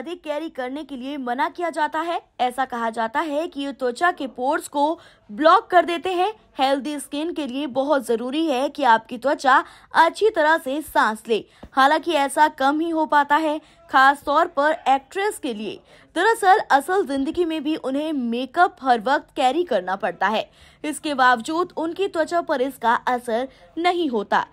अधिक कैरी करने के लिए मना किया जाता है ऐसा कहा जाता है कि ये त्वचा के पोर्स को ब्लॉक कर देते हैं हेल्दी स्किन के लिए बहुत जरूरी है कि आपकी त्वचा अच्छी तरह से सांस ले हालांकि ऐसा कम ही हो पाता है खास तौर पर एक्ट्रेस के लिए दरअसल असल जिंदगी में भी उन्हें मेकअप हर वक्त कैरी करना पड़ता है इसके बावजूद उनकी त्वचा पर इसका असर नहीं होता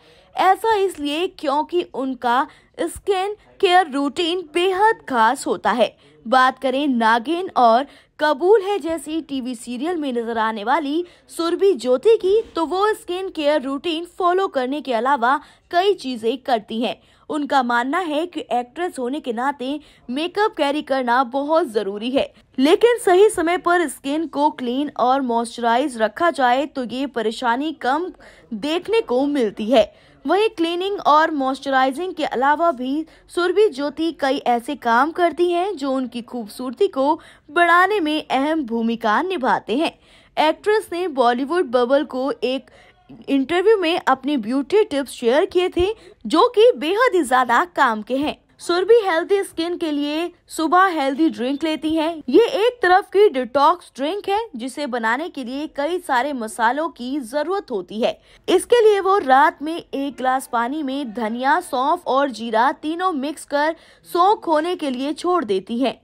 ऐसा इसलिए क्योंकि उनका स्किन केयर रूटीन बेहद खास होता है बात करें नागिन और कबूल है जैसी टीवी सीरियल में नजर आने वाली सुरभि ज्योति की तो वो स्किन केयर रूटीन फॉलो करने के अलावा कई चीजें करती हैं उनका मानना है कि एक्ट्रेस होने के नाते मेकअप कैरी करना बहुत जरूरी है लेकिन सही समय पर स्किन को क्लीन और मॉइस्चराइज रखा जाए तो ये परेशानी कम देखने को मिलती है वही क्लीनिंग और मॉइस्चराइजिंग के अलावा भी सुरभि ज्योति कई ऐसे काम करती हैं जो उनकी खूबसूरती को बढ़ाने में अहम भूमिका निभाते हैं एक्ट्रेस ने बॉलीवुड बबल को एक इंटरव्यू में अपनी ब्यूटी टिप्स शेयर किए थे जो कि बेहद ही ज़्यादा काम के हैं सुरभि हेल्दी स्किन के लिए सुबह हेल्दी ड्रिंक लेती हैं। ये एक तरफ की डिटॉक्स ड्रिंक है जिसे बनाने के लिए कई सारे मसालों की जरूरत होती है इसके लिए वो रात में एक ग्लास पानी में धनिया सौंफ और जीरा तीनों मिक्स कर सौख होने के लिए छोड़ देती है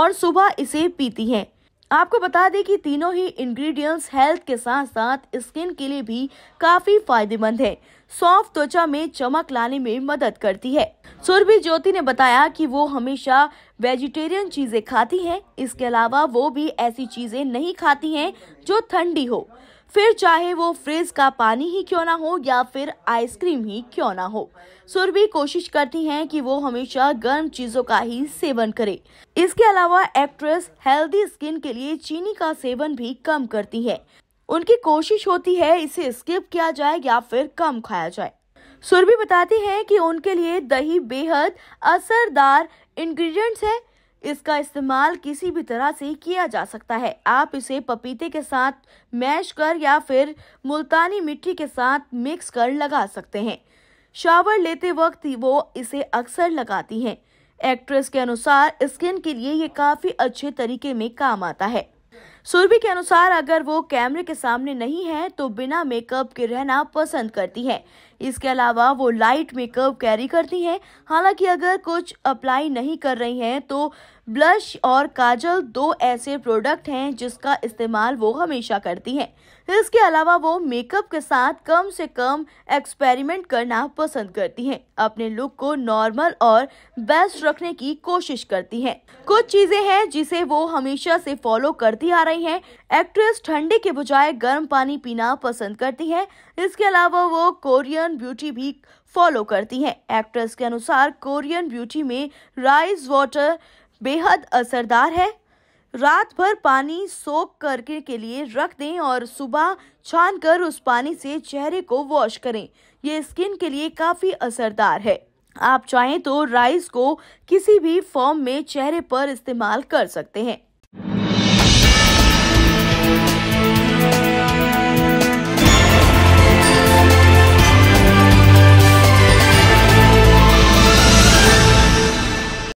और सुबह इसे पीती है आपको बता दें कि तीनों ही इंग्रेडिएंट्स हेल्थ के साथ साथ स्किन के लिए भी काफी फायदेमंद है सॉफ्ट त्वचा में चमक लाने में मदद करती है सुरभि ज्योति ने बताया कि वो हमेशा वेजिटेरियन चीजें खाती हैं इसके अलावा वो भी ऐसी चीजें नहीं खाती हैं जो ठंडी हो फिर चाहे वो फ्रिज का पानी ही क्यों ना हो या फिर आइसक्रीम ही क्यों ना हो सुरभि कोशिश करती हैं कि वो हमेशा गर्म चीजों का ही सेवन करे इसके अलावा एक्ट्रेस हेल्दी स्किन के लिए चीनी का सेवन भी कम करती है उनकी कोशिश होती है इसे स्किप किया जाए या फिर कम खाया जाए सुरभि बताती हैं कि उनके लिए दही बेहद असरदार इंग्रेडिएंट्स है इसका इस्तेमाल किसी भी तरह से किया जा सकता है आप इसे पपीते के साथ मैश कर या फिर मुल्तानी मिट्टी के साथ मिक्स कर लगा सकते हैं शावर लेते वक्त ही वो इसे अक्सर लगाती हैं एक्ट्रेस के अनुसार स्किन के लिए ये काफ़ी अच्छे तरीके में काम आता है सुरभि के अनुसार अगर वो कैमरे के सामने नहीं है तो बिना मेकअप के रहना पसंद करती है इसके अलावा वो लाइट मेकअप कैरी करती हैं हालांकि अगर कुछ अप्लाई नहीं कर रही हैं तो ब्लश और काजल दो ऐसे प्रोडक्ट हैं जिसका इस्तेमाल वो हमेशा करती हैं इसके अलावा वो मेकअप के साथ कम से कम एक्सपेरिमेंट करना पसंद करती हैं अपने लुक को नॉर्मल और बेस्ट रखने की कोशिश करती हैं कुछ चीज़ें हैं जिसे वो हमेशा से फॉलो करती आ रही हैं एक्ट्रेस ठंडे के बजाय गर्म पानी पीना पसंद करती हैं इसके अलावा वो कोरियन ब्यूटी भी फॉलो करती हैं एक्ट्रेस के अनुसार कोरियन ब्यूटी में राइस वाटर बेहद असरदार है रात भर पानी सोख करके के लिए रख दें और सुबह छान कर उस पानी से चेहरे को वॉश करें ये स्किन के लिए काफ़ी असरदार है आप चाहें तो राइस को किसी भी फॉर्म में चेहरे पर इस्तेमाल कर सकते हैं